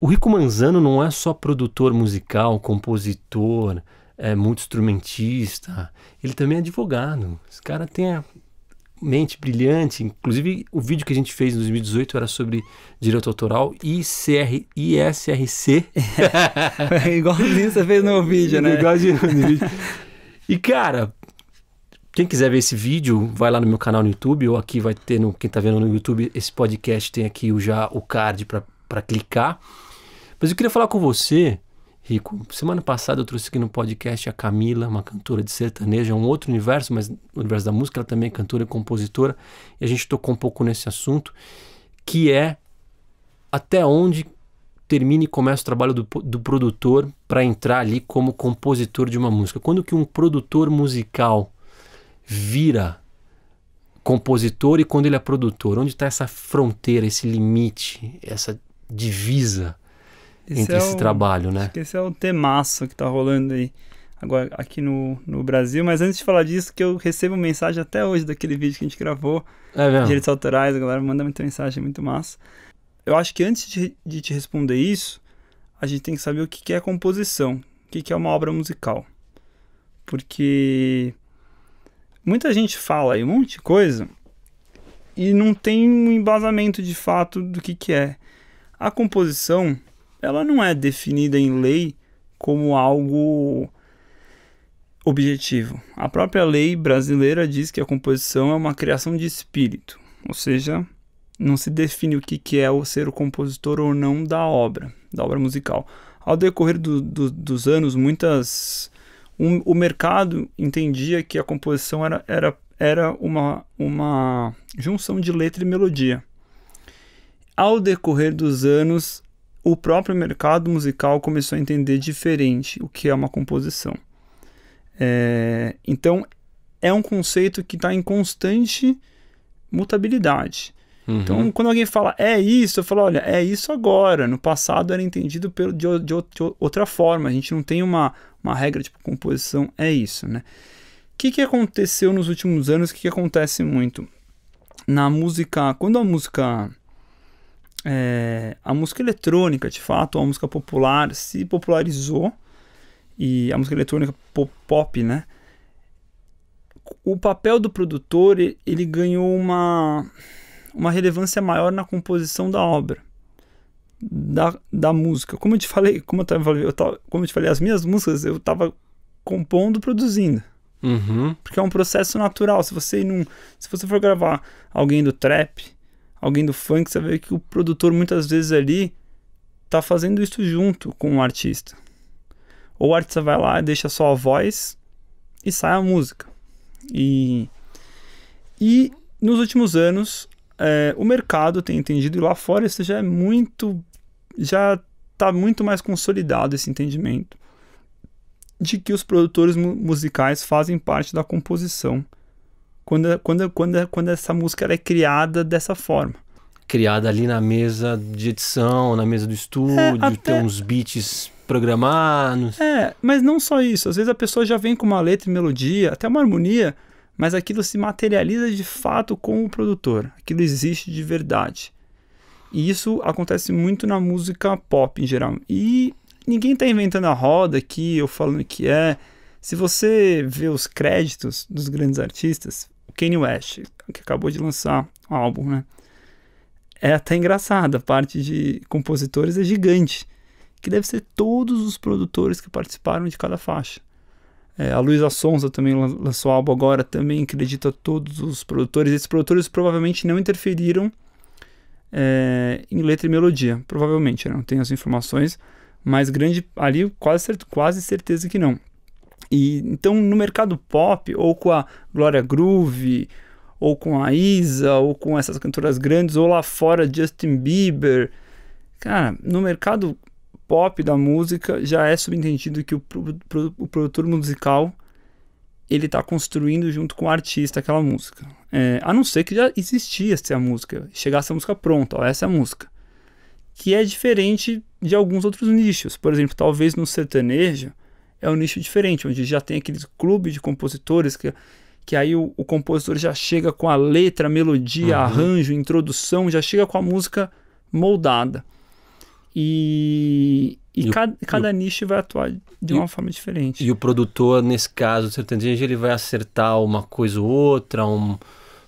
O Rico Manzano não é só produtor musical, compositor, é muito instrumentista, ele também é advogado. Esse cara tem a mente brilhante. Inclusive, o vídeo que a gente fez em 2018 era sobre direito autoral ICR, ISRC. É, igualzinho você fez no vídeo, né? Igualzinho no vídeo. E, cara, quem quiser ver esse vídeo, vai lá no meu canal no YouTube, ou aqui vai ter, no, quem está vendo no YouTube, esse podcast tem aqui já o card para clicar. Mas eu queria falar com você, Rico. Semana passada eu trouxe aqui no podcast a Camila, uma cantora de sertaneja, é um outro universo, mas o universo da música, ela também é cantora e compositora. E a gente tocou um pouco nesse assunto, que é até onde termina e começa o trabalho do, do produtor para entrar ali como compositor de uma música. Quando que um produtor musical vira compositor e quando ele é produtor? Onde está essa fronteira, esse limite, essa divisa esse entre é esse o, trabalho, né? Acho que esse é o temaço que tá rolando aí agora aqui no, no Brasil. Mas antes de falar disso, que eu recebo mensagem até hoje daquele vídeo que a gente gravou. É mesmo? Direitos autorais, a galera manda muita mensagem, é muito massa. Eu acho que antes de, de te responder isso, a gente tem que saber o que, que é composição, o que, que é uma obra musical. Porque muita gente fala aí um monte de coisa e não tem um embasamento de fato do que, que é. A composição, ela não é definida em lei como algo objetivo. A própria lei brasileira diz que a composição é uma criação de espírito, ou seja, não se define o que, que é o ser o compositor ou não da obra, da obra musical. Ao decorrer do, do, dos anos, muitas um, o mercado entendia que a composição era, era, era uma, uma junção de letra e melodia. Ao decorrer dos anos, o próprio mercado musical começou a entender diferente o que é uma composição. É, então, é um conceito que está em constante mutabilidade. Uhum. Então, quando alguém fala é isso, eu falo, olha, é isso agora. No passado era entendido pelo, de, de, de outra forma. A gente não tem uma, uma regra tipo composição, é isso, né? O que, que aconteceu nos últimos anos? O que, que acontece muito? Na música, quando a música é, a música eletrônica, de fato, a música popular se popularizou e a música eletrônica pop, né? O papel do produtor ele ganhou uma, uma relevância maior na composição da obra, da, da música. Como eu te falei, como eu, tava, eu tava, como eu te falei, as minhas músicas eu estava compondo, produzindo. Uhum. Porque é um processo natural. Se você não, se você for gravar alguém do trap, alguém do funk, você vê que o produtor muitas vezes ali tá fazendo isso junto com o artista. Ou o artista vai lá, deixa só a voz e sai a música. E, e nos últimos anos, é, o mercado tem entendido, e lá fora isso já é muito. já está muito mais consolidado esse entendimento de que os produtores musicais fazem parte da composição quando, quando, quando, quando essa música é criada dessa forma. Criada ali na mesa de edição, na mesa do estúdio, é, até... tem uns beats programados. É, mas não só isso. Às vezes a pessoa já vem com uma letra e melodia, até uma harmonia, mas aquilo se materializa de fato com o produtor. Aquilo existe de verdade. E isso acontece muito na música pop em geral. E ninguém está inventando a roda aqui, eu falando que é. Se você vê os créditos dos grandes artistas, Kanye West, que acabou de lançar o álbum, né? É até engraçado, a parte de compositores é gigante, que deve ser todos os produtores que participaram de cada faixa. É, a Luísa Sonza também lançou álbum agora, também acredita todos os produtores. Esses produtores provavelmente não interferiram é, em letra e melodia, provavelmente, né? não tenho as informações, mas grande ali quase, quase certeza que não. E então no mercado pop, ou com a Gloria Groove, ou com a Isa, ou com essas cantoras grandes, ou lá fora Justin Bieber. Cara, no mercado pop da música já é subentendido que o, pro, o produtor musical ele está construindo junto com o artista aquela música. É, a não ser que já existisse a música, chegasse a música pronta, ó, essa é a música. Que é diferente de alguns outros nichos. Por exemplo, talvez no sertanejo, é um nicho diferente, onde já tem aquele clube de compositores que, que aí o, o compositor já chega com a letra, melodia, uhum. arranjo, introdução, já chega com a música moldada. E, e, e cada, o, cada nicho vai atuar de uma forma diferente. E o produtor, nesse caso, certamente ele vai acertar uma coisa ou outra, um,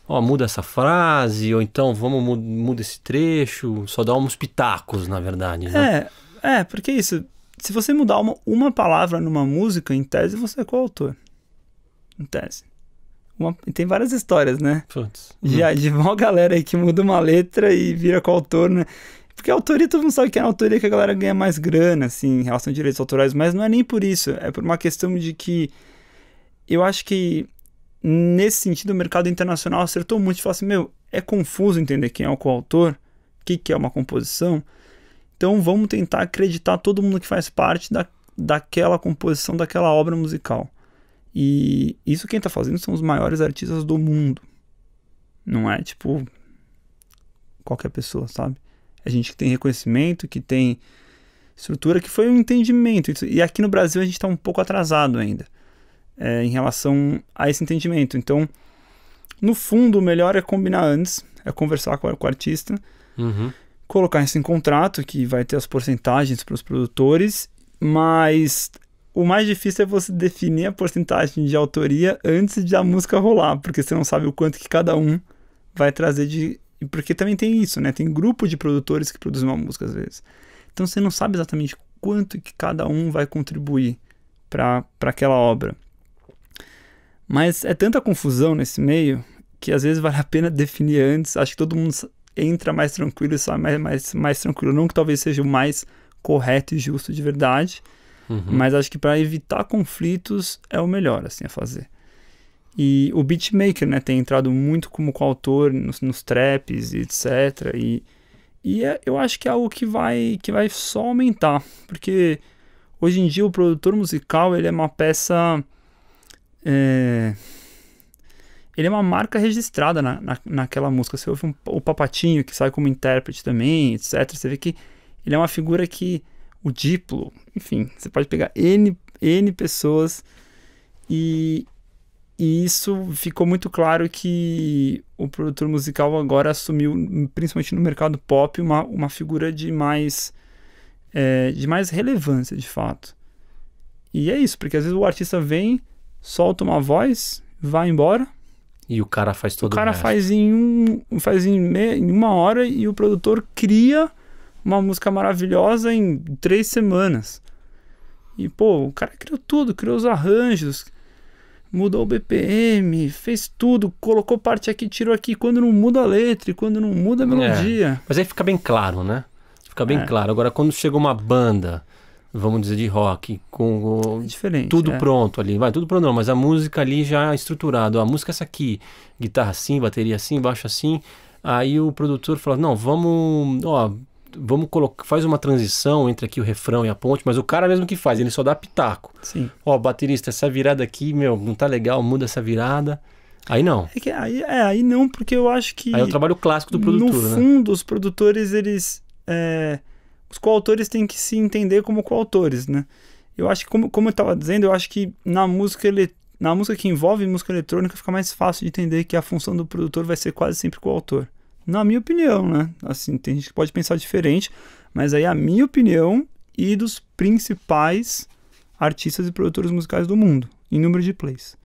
ó, muda essa frase, ou então vamos muda, muda esse trecho, só dá uns pitacos, na verdade. Né? É, é, porque é isso se você mudar uma, uma palavra numa música, em tese você é coautor. Em tese. Uma, tem várias histórias, né? Putz. Já, de uma uhum. galera aí que muda uma letra e vira coautor, né? Porque a autoria, todo mundo sabe que é na autoria que a galera ganha mais grana, assim, em relação a direitos autorais, mas não é nem por isso. É por uma questão de que eu acho que, nesse sentido, o mercado internacional acertou muito e falou assim: meu, é confuso entender quem é o coautor, o que, que é uma composição. Então vamos tentar acreditar todo mundo que faz parte da, daquela composição, daquela obra musical. E isso quem está fazendo são os maiores artistas do mundo. Não é tipo qualquer pessoa, sabe? É gente que tem reconhecimento, que tem estrutura, que foi um entendimento. E aqui no Brasil a gente está um pouco atrasado ainda é, em relação a esse entendimento. Então, no fundo, o melhor é combinar antes, é conversar com, com o artista. Uhum colocar isso em contrato, que vai ter as porcentagens para os produtores, mas o mais difícil é você definir a porcentagem de autoria antes de a música rolar, porque você não sabe o quanto que cada um vai trazer de. Porque também tem isso, né? Tem grupo de produtores que produzem uma música às vezes. Então você não sabe exatamente quanto que cada um vai contribuir para aquela obra. Mas é tanta confusão nesse meio que às vezes vale a pena definir antes. Acho que todo mundo entra mais tranquilo e sai mais, mais, mais tranquilo. Não que talvez seja o mais correto e justo de verdade, uhum. mas acho que para evitar conflitos é o melhor assim a fazer. E o beatmaker, né, tem entrado muito como coautor nos, nos traps e etc. E, e é, eu acho que é algo que vai, que vai só aumentar, porque hoje em dia o produtor musical ele é uma peça é, ele é uma marca registrada na, na, naquela música. Você ouve um, o Papatinho, que sai como intérprete também, etc. Você vê que ele é uma figura que o Diplo, enfim, você pode pegar N, N pessoas e, e isso ficou muito claro que o produtor musical agora assumiu, principalmente no mercado pop, uma, uma figura de mais, é, de mais relevância, de fato. E é isso, porque às vezes o artista vem, solta uma voz, vai embora, e o cara faz todo o cara o faz em um, faz em, me, em uma hora e o produtor cria uma música maravilhosa em três semanas. E pô, o cara criou tudo, criou os arranjos, mudou o BPM, fez tudo, colocou parte aqui, tirou aqui, quando não muda a letra, quando não muda a é. melodia. É. Mas aí fica bem claro, né? Fica bem é. claro. Agora, quando chega uma banda vamos dizer, de rock, com, é Diferente, tudo é. pronto ali. Vai, tudo pronto não, mas a música ali já estruturada. A música é essa aqui, guitarra assim, bateria assim, baixo assim. Aí o produtor fala, não, vamos, ó, vamos colocar, faz uma transição entre aqui o refrão e a ponte, mas o cara mesmo que faz, ele só dá pitaco. Sim. Ó, baterista, essa virada aqui, meu, não tá legal, muda essa virada. Aí não. É, que, aí, é, aí não, porque eu acho que... Aí é o trabalho clássico do produtor, No né? fundo, né? os produtores, eles... É os coautores têm que se entender como coautores, né? Eu acho que, como, como eu estava dizendo, eu acho que na música ele, na música que envolve música eletrônica fica mais fácil de entender que a função do produtor vai ser quase sempre coautor. Na minha opinião, né? Assim, tem gente que pode pensar diferente, mas aí é a minha opinião e dos principais artistas e produtores musicais do mundo, em número de plays.